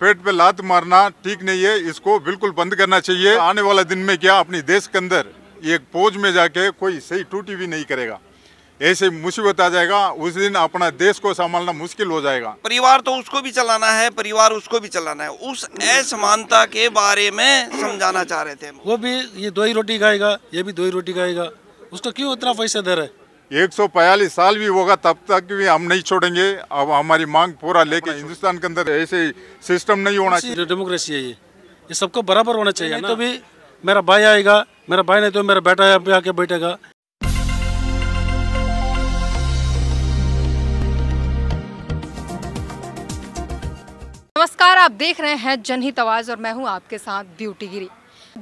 पेट पे लात मारना ठीक नहीं है इसको बिल्कुल बंद करना चाहिए आने वाला दिन में क्या अपने देश के अंदर एक पोज में जाके कोई सही टूटी भी नहीं करेगा ऐसे मुसीबत आ जाएगा उस दिन अपना देश को संभालना मुश्किल हो जाएगा परिवार तो उसको भी चलाना है परिवार उसको भी चलाना है उस असमानता के बारे में समझाना चाह रहे थे वो भी ये दो ही रोटी खाएगा ये भी दो ही रोटी खाएगा उसको क्यों इतना पैसा दे रहे एक सौ पयालीस साल भी होगा तब तक भी हम नहीं छोड़ेंगे अब हमारी मांग पूरा लेके हिंदुस्तान के अंदर ऐसे सिस्टम नहीं होना चाहिए डेमोक्रेसी है ये ये सबको बराबर होना चाहिए नहीं तो भी मेरा भाई आएगा मेरा भाई नहीं तो मेरा बेटा आके बैठेगा नमस्कार आप देख रहे हैं जनहित आवाज और मैं हूं आपके साथ ब्यूटी गिरी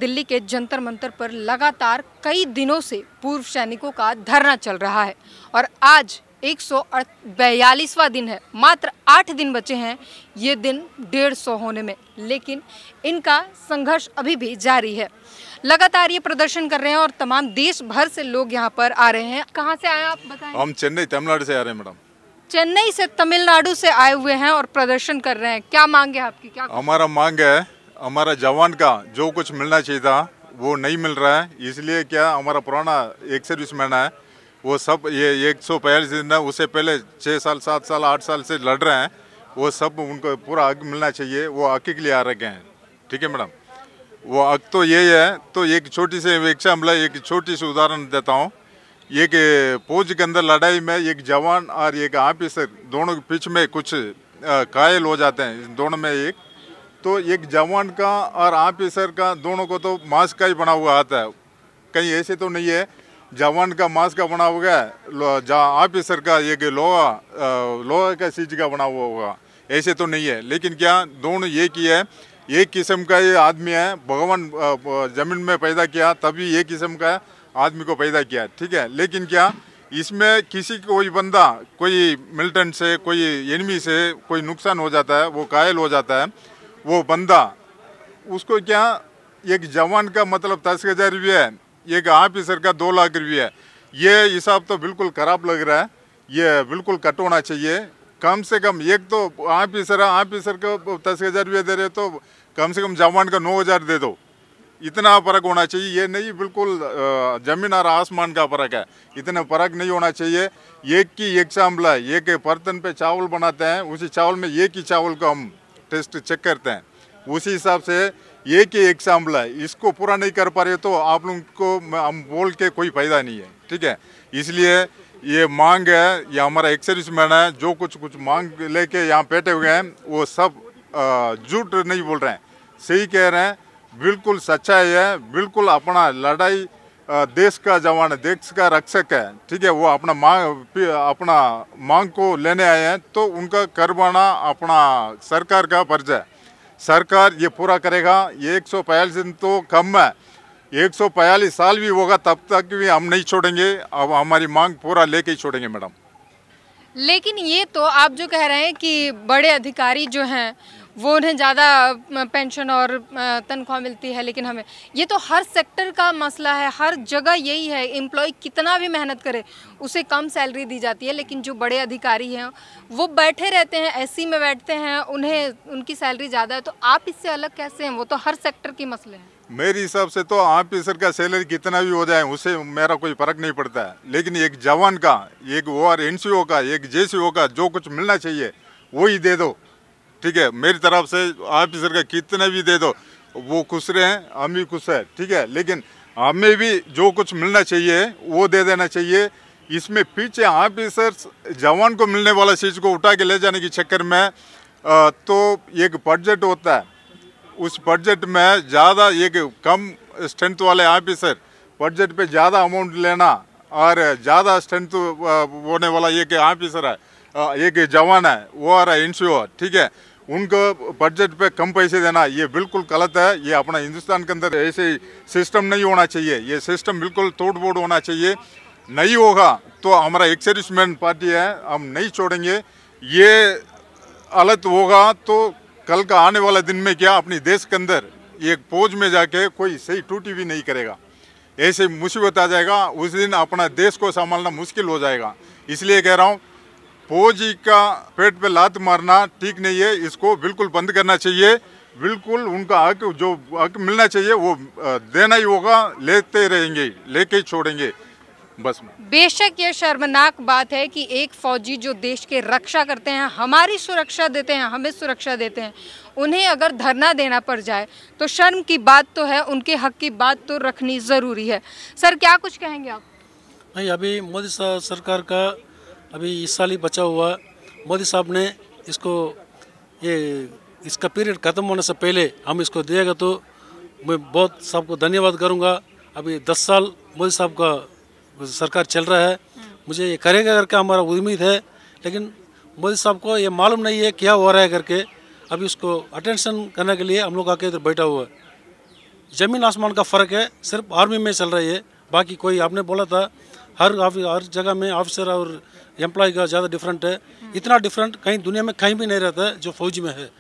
दिल्ली के जंतर मंतर पर लगातार कई दिनों से पूर्व सैनिकों का धरना चल रहा है और आज एक सौ बयालीसवा दिन है मात्र आठ दिन बचे हैं ये दिन डेढ़ सौ होने में लेकिन इनका संघर्ष अभी भी जारी है लगातार ये प्रदर्शन कर रहे हैं और तमाम देश भर से लोग यहाँ पर आ रहे हैं कहाँ से आए आप बताएं हम चेन्नई तमिलनाडु से आ रहे हैं मैडम चेन्नई से तमिलनाडु से आए हुए हैं और प्रदर्शन कर रहे हैं क्या मांग है आपकी क्या हमारा मांग है हमारा जवान का जो कुछ मिलना चाहिए था वो नहीं मिल रहा है इसलिए क्या हमारा पुराना एक सर्विसमैन है वो सब ये एक सौ बयालीस दिन है उससे पहले छः साल सात साल आठ साल से लड़ रहे हैं वो सब उनको पूरा हक मिलना चाहिए वो हक के लिए आ रखे हैं ठीक है मैडम वो हक तो ये है तो एक छोटी सी एग्जाम्पल हमला एक छोटी सी उदाहरण देता हूँ एक फौज के अंदर लड़ाई में एक जवान और एक ऑफिसर दोनों के पीछे में कुछ घायल हो जाते हैं दोनों में एक तो एक जवान का और ऑफिसर का दोनों को तो मास्क का ही बना हुआ आता है कहीं ऐसे तो नहीं है जवान का मास्क का बना हुआ है ऑफिसर का एक लोहा लोहा का चीज का बना हुआ होगा ऐसे तो नहीं है लेकिन क्या दोनों एक ही है एक किस्म का ये आदमी है भगवान जमीन में पैदा किया तभी एक किस्म का आदमी को पैदा किया ठीक है लेकिन क्या इसमें किसी कोई बंदा कोई मिलिटेंट से कोई एनिमी से कोई नुकसान हो जाता है वो कायल हो जाता है वो बंदा उसको क्या एक जवान का मतलब दस हज़ार रुपया है एक ऑफिसर का दो लाख रुपये है ये हिसाब तो बिल्कुल ख़राब लग रहा है ये बिल्कुल कट होना चाहिए कम से कम एक तो ऑफिसर है ऑफिसर को दस हज़ार रुपया दे रहे तो कम से कम जवान का नौ हज़ार दे दो इतना फ़र्क होना चाहिए ये नहीं बिल्कुल ज़मीन और आसमान का फ़र्क है इतना फ़र्क नहीं होना चाहिए एक की एग्जाम्पल है एक बर्तन पे चावल बनाते हैं उसी चावल में एक ही चावल को हम टेस्ट चेक करते हैं उसी हिसाब से एक ही एग्जाम्पल है इसको पूरा नहीं कर पा रहे तो आप लोग को हम बोल के कोई फायदा नहीं है ठीक है इसलिए ये मांग है ये हमारा एक मैन है जो कुछ कुछ मांग लेके यहाँ बैठे हुए हैं वो सब झूठ नहीं बोल रहे हैं सही कह रहे हैं बिल्कुल सच्चाई है बिल्कुल अपना लड़ाई देश का जवान है देश का रक्षक है ठीक है वो अपना मांग अपना मांग को लेने आए हैं तो उनका करवाना अपना सरकार का फर्ज है सरकार ये पूरा करेगा ये एक सौ दिन तो कम है एक सौ साल भी होगा तब तक भी हम नहीं छोड़ेंगे अब हमारी मांग पूरा लेके ही छोड़ेंगे मैडम लेकिन ये तो आप जो कह रहे हैं कि बड़े अधिकारी जो हैं वो उन्हें ज़्यादा पेंशन और तनख्वाह मिलती है लेकिन हमें ये तो हर सेक्टर का मसला है हर जगह यही है एम्प्लॉय कितना भी मेहनत करे उसे कम सैलरी दी जाती है लेकिन जो बड़े अधिकारी हैं वो बैठे रहते हैं एस में बैठते हैं उन्हें उनकी सैलरी ज़्यादा है तो आप इससे अलग कैसे हैं वो तो हर सेक्टर के मसले हैं मेरे हिसाब से तो ऑफिसर का सैलरी कितना भी हो जाए उसे मेरा कोई फर्क नहीं पड़ता है लेकिन एक जवान का एक ओ आर का एक जे का जो कुछ मिलना चाहिए वो ही दे दो ठीक है मेरी तरफ से आप सरकार कितने भी दे दो वो खुश रहे हैं हम भी खुश हैं ठीक है लेकिन हमें भी जो कुछ मिलना चाहिए वो दे देना चाहिए इसमें पीछे ऑफिसर जवान को मिलने वाला चीज़ को उठा के ले जाने के चक्कर में आ, तो एक बजट होता है उस बजट में ज़्यादा एक कम स्ट्रेंथ वाले ऑफिसर बजट पे ज़्यादा अमाउंट लेना और ज़्यादा स्ट्रेंथ होने वाला एक ऑफिसर है एक जवान है वो आ रहा है इंश्योर ठीक है उनको बजट पे कम पैसे देना ये बिल्कुल गलत है ये अपना हिंदुस्तान के अंदर ऐसे सिस्टम नहीं होना चाहिए ये सिस्टम बिल्कुल तोड़ बोड़ होना चाहिए नहीं होगा तो हमारा एक्सरिशमेंट पार्टी है हम नहीं छोड़ेंगे ये गलत होगा तो कल का आने वाला दिन में क्या अपने देश के अंदर एक फौज में जाके कोई सही टूटी भी नहीं करेगा ऐसे मुसीबत आ जाएगा उस दिन अपना देश को संभालना मुश्किल हो जाएगा इसलिए कह रहा हूँ फौजी का पेट पे लात मारना ठीक नहीं है इसको बिल्कुल बंद करना चाहिए बिल्कुल उनका हक जो हक मिलना चाहिए वो देना ही होगा लेते रहेंगे लेके ही छोड़ेंगे बस बेशक ये शर्मनाक बात है कि एक फौजी जो देश के रक्षा करते हैं हमारी सुरक्षा देते हैं हमें सुरक्षा देते हैं उन्हें अगर धरना देना पड़ जाए तो शर्म की बात तो है उनके हक की बात तो रखनी ज़रूरी है सर क्या कुछ कहेंगे आप नहीं अभी मोदी सरकार का अभी इस साल ही बचा हुआ मोदी साहब ने इसको ये इसका पीरियड ख़त्म होने से पहले हम इसको देगा तो मैं बहुत सबको धन्यवाद करूँगा अभी दस साल मोदी साहब का सरकार चल रहा है मुझे ये करेगा करके हमारा उम्मीद है लेकिन मोदी साहब को ये मालूम नहीं है क्या हो रहा है करके अभी उसको अटेंशन करने के लिए हम लोग आके इधर बैठा हुआ है ज़मीन आसमान का फ़र्क है सिर्फ आर्मी में चल रही है बाकी कोई आपने बोला था हर हर जगह में ऑफिसर और एम्प्लॉय का ज़्यादा डिफरेंट है इतना डिफरेंट कहीं दुनिया में कहीं भी नहीं रहता है जो फौज में है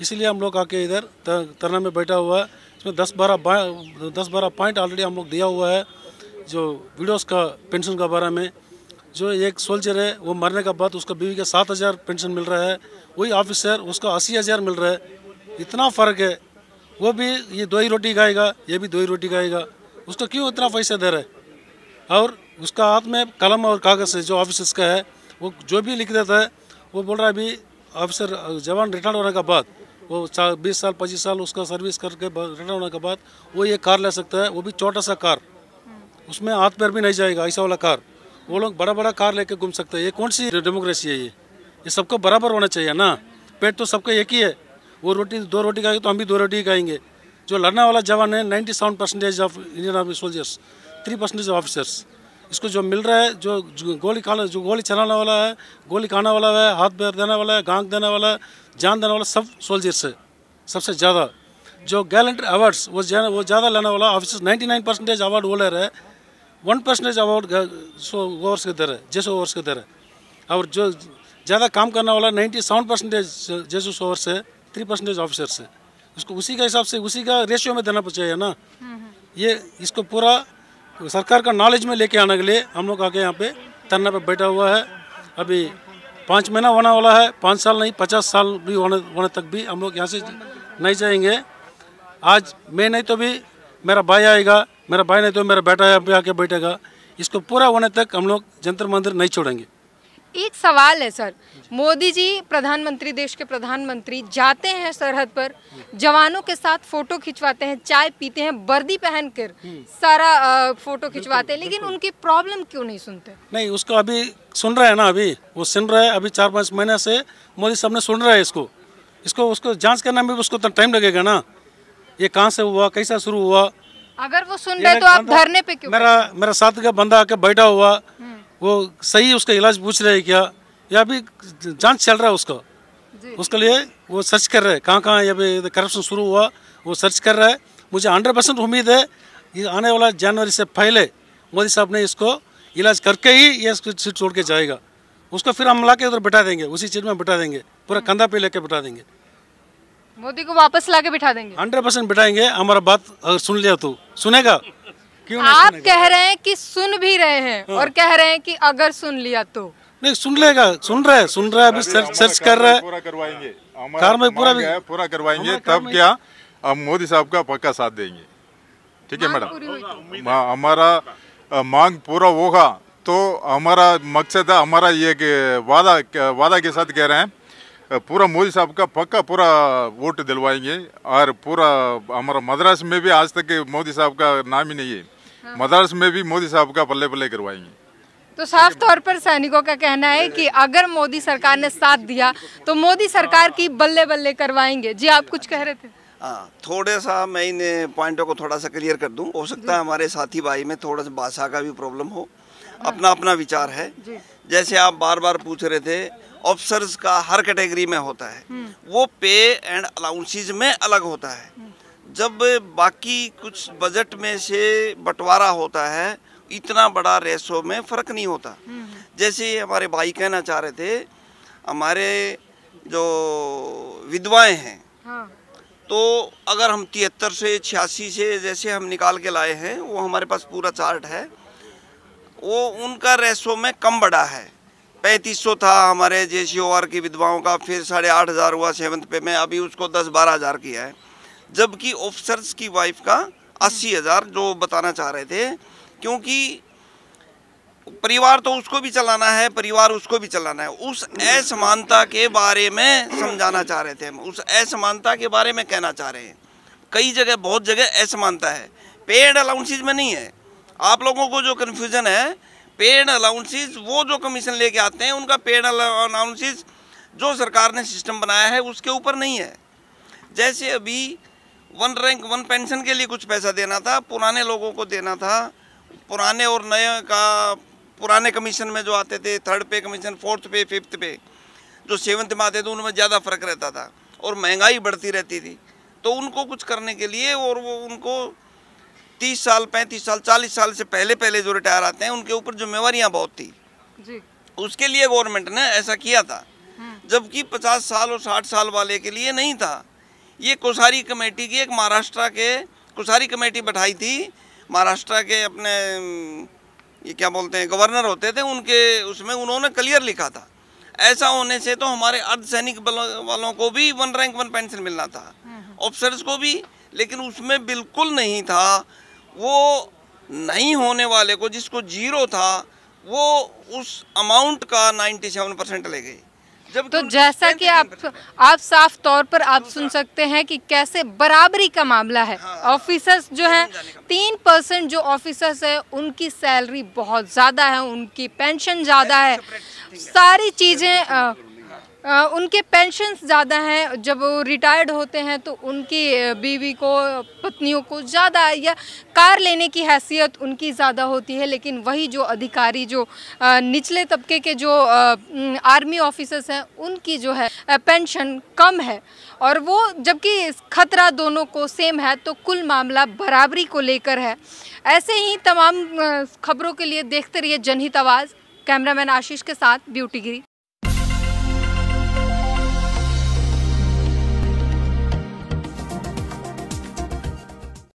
इसलिए हम लोग आके इधर तरना में बैठा हुआ है इसमें दस बारह दस बारह पॉइंट ऑलरेडी हम लोग दिया हुआ है जो वीडियोस का पेंशन का बारे में जो एक सोल्जर है वो मरने के बाद उसका बीवी का सात हज़ार पेंशन मिल रहा है वही ऑफिसर उसका अस्सी हज़ार मिल रहा है इतना फ़र्क है वो भी ये दो ही रोटी खाएगा ये भी दो ही रोटी खाएगा उसको क्यों इतना पैसा दे रहा है और उसका हाथ में कलम और कागज़ है जो ऑफिसर्स का है वो जो भी लिख देता है वो बोल रहा है अभी ऑफिसर जवान रिटायर होने के बाद वो चार बीस साल पच्चीस साल उसका सर्विस करके रिटर्न होने के बाद वो ये कार ले सकता है वो भी छोटा सा कार हम्म। उसमें हाथ पैर भी नहीं जाएगा ऐसा वाला कार वो लोग बड़ा बड़ा कार लेके घूम सकते हैं ये कौन सी डेमोक्रेसी है ये ये सबको बराबर होना चाहिए ना पेट तो सबका एक ही है वो रोटी दो रोटी खाएंगे तो हम भी दो रोटी खाएंगे जो लड़ने वाला जवान है ninety seven percentage of Indian army soldiers three percentage of officers इसको जो मिल रहा है जो, गोली खाना जो गोली चलाने वाला है गोली खाने वाला है हाथ पैर देने वाला है गांग देने वाला है जान देने वाला सब सोल्जर्स है सबसे ज़्यादा जो गैलेंट्री अवार्ड्स वो वो ज़्यादा लेने वाला ऑफिसर्स नाइन परसेंटेज अवार्ड वो ले रहे वन परसेंटेज अवार्ड ओवर्स के दे रहे जैसे ओवर्स के दे रहे और जो ज़्यादा काम करने वाला नाइन्टी सेवन परसेंटेज जैसे ओवर्स है थ्री परसेंटेज ऑफिसर्स है उसको उसी के हिसाब से उसी का रेशियो में देना चाहिए ना हम्म, हम्म। ये इसको पूरा सरकार का नॉलेज में लेके आने के लिए हम लोग आके यहाँ पे धरना पे बैठा हुआ है अभी पाँच महीना होने वाला है पाँच साल नहीं पचास साल भी होने होने तक भी हम लोग यहाँ से नहीं जाएंगे आज मैं नहीं तो भी मेरा भाई आएगा मेरा भाई नहीं तो मेरा बेटा यहाँ पे आके बैठेगा इसको पूरा होने तक हम लोग जंतर मंदिर नहीं छोड़ेंगे एक सवाल है सर मोदी जी प्रधानमंत्री देश के प्रधानमंत्री जाते हैं सरहद पर जवानों के साथ फोटो खिंचवाते हैं चाय पीते हैं वर्दी पहनकर हम्म। सारा फोटो खिंचवाते हैं लेकिन उनकी प्रॉब्लम क्यों नहीं सुनते नहीं उसको अभी सुन रहे हैं ना अभी वो सुन रहे हैं अभी चार पाँच महीने से मोदी साहब ने सुन रहे हैं इसको इसको उसको जाँच करने में उसको टाइम तो लगेगा ना ये कहाँ से हुआ कैसा शुरू हुआ अगर वो सुन रहे तो आप धरने पे क्यों मेरा मेरा साथ का बंदा आके बैठा हुआ हम्म। वो सही उसका इलाज पूछ रहे क्या या अभी जांच चल रहा है उसका उसके लिए वो सर्च कर रहे हैं कहाँ कहाँ अभी करप्शन शुरू हुआ वो सर्च कर रहा है मुझे हंड्रेड परसेंट उम्मीद है ये आने वाला जनवरी से पहले मोदी साहब ने इसको इलाज करके ही ये सीट छोड़ के जाएगा उसको फिर हम ला के उधर बिठा देंगे उसी चीज में बिठा देंगे पूरा कंधा पे लेके बिठा देंगे मोदी को वापस ला के बिठा देंगे हंड्रेड परसेंट बिठाएंगे हमारा बात अगर सुन लिया तो सुनेगा क्यों आप कह रहे हैं कि सुन भी रहे हैं हाँ। और कह रहे हैं कि अगर सुन लिया तो नहीं सुन लेगा सुन रहा है सुन रहा है अभी सर्च, सर्च कर रहा है पूरा करवाएंगे कार में पूरा पूरा करवाएंगे तब क्या हम मोदी साहब का पक्का साथ देंगे ठीक है मैडम हाँ, हमारा मांग पूरा होगा तो हमारा मकसद है हमारा ये वादा वादा के साथ कह रहे हैं पूरा मोदी साहब का पक्का पूरा वोट दिलवाएंगे और पूरा हमारा मद्रास में भी आज तक मोदी साहब का नाम ही नहीं है हाँ। मद्रास में भी मोदी साहब का पल्ले पल्ले करवाएंगे तो साफ तौर पर सैनिकों का कहना है कि अगर मोदी सरकार ने साथ दिया तो मोदी सरकार की बल्ले बल्ले करवाएंगे जी आप कुछ कह रहे थे हाँ थोड़े सा मैं इन पॉइंटों को थोड़ा सा क्लियर कर दूं हो सकता है हमारे साथी भाई में थोड़ा सा भाषा का भी प्रॉब्लम हो अपना अपना विचार है जैसे आप बार बार पूछ रहे थे ऑफिसर्स का हर कैटेगरी में होता है हम्म। वो पे एंड अलाउंसेज में अलग होता है हम्म। जब बाकी कुछ बजट में से बंटवारा होता है इतना बड़ा रेसो में फ़र्क नहीं होता हम्म। जैसे हमारे भाई कहना चाह रहे थे हमारे जो विधवाएं हैं हाँ। तो अगर हम तिहत्तर से छियासी से जैसे हम निकाल के लाए हैं वो हमारे पास पूरा चार्ट है वो उनका रेसो में कम बड़ा है पैंतीस सौ था हमारे जे सी ओ आर की विधवाओं का फिर साढ़े आठ हज़ार हुआ सेवन्थ पे में अभी उसको दस बारह हज़ार किया है जबकि ऑफिसर्स की वाइफ का अस्सी हज़ार जो बताना चाह रहे थे क्योंकि परिवार तो उसको भी चलाना है परिवार उसको भी चलाना है उस असमानता के बारे में समझाना चाह रहे थे हम उस असमानता के बारे में कहना चाह रहे हैं कई जगह बहुत जगह असमानता है पेड अलाउंसेज में नहीं है आप लोगों को जो कन्फ्यूज़न है पेड अलाउंसेज वो जो कमीशन लेके आते हैं उनका पेड अलाउंसेज जो सरकार ने सिस्टम बनाया है उसके ऊपर नहीं है जैसे अभी वन रैंक वन पेंशन के लिए कुछ पैसा देना था पुराने लोगों को देना था पुराने और नए का पुराने कमीशन में जो आते थे थर्ड पे कमीशन फोर्थ पे फिफ्थ पे जो सेवन्थ में आते थे उनमें ज़्यादा फर्क रहता था और महंगाई बढ़ती रहती थी तो उनको कुछ करने के लिए और वो उनको तीस साल पैंतीस साल चालीस साल से पहले पहले जो रिटायर आते हैं उनके ऊपर जिम्मेवारियाँ बहुत थी जी। उसके लिए गवर्नमेंट ने ऐसा किया था हाँ। जबकि पचास साल और साठ साल वाले के लिए नहीं था ये कोसारी कमेटी की एक महाराष्ट्र के कोसारी कमेटी बैठाई थी महाराष्ट्र के अपने ये क्या बोलते हैं गवर्नर होते थे उनके उसमें उन्होंने क्लियर लिखा था ऐसा होने से तो हमारे अर्धसैनिक बलों वालों को भी वन रैंक वन पेंशन मिलना था ऑफिसर्स हम्म। को भी लेकिन उसमें बिल्कुल नहीं था वो नहीं होने वाले को जिसको जीरो था वो उस अमाउंट का 97 परसेंट ले गई तो जैसा कि आप आप साफ तौर पर आप तो सुन सकते हैं कि कैसे बराबरी का मामला है हाँ, ऑफिसर्स जो हैं तीन परसेंट जो ऑफिसर्स हैं उनकी सैलरी बहुत ज़्यादा है उनकी पेंशन ज़्यादा है सारी चीज़ें उनके पेंशन ज़्यादा हैं जब वो रिटायर्ड होते हैं तो उनकी बीवी को पत्नियों को ज़्यादा या कार लेने की हैसियत उनकी ज़्यादा होती है लेकिन वही जो अधिकारी जो निचले तबके के जो आर्मी ऑफिसर्स हैं उनकी जो है पेंशन कम है और वो जबकि खतरा दोनों को सेम है तो कुल मामला बराबरी को लेकर है ऐसे ही तमाम खबरों के लिए देखते रहिए जनहित आवाज़ कैमरामैन आशीष के साथ ब्यूटी गिरी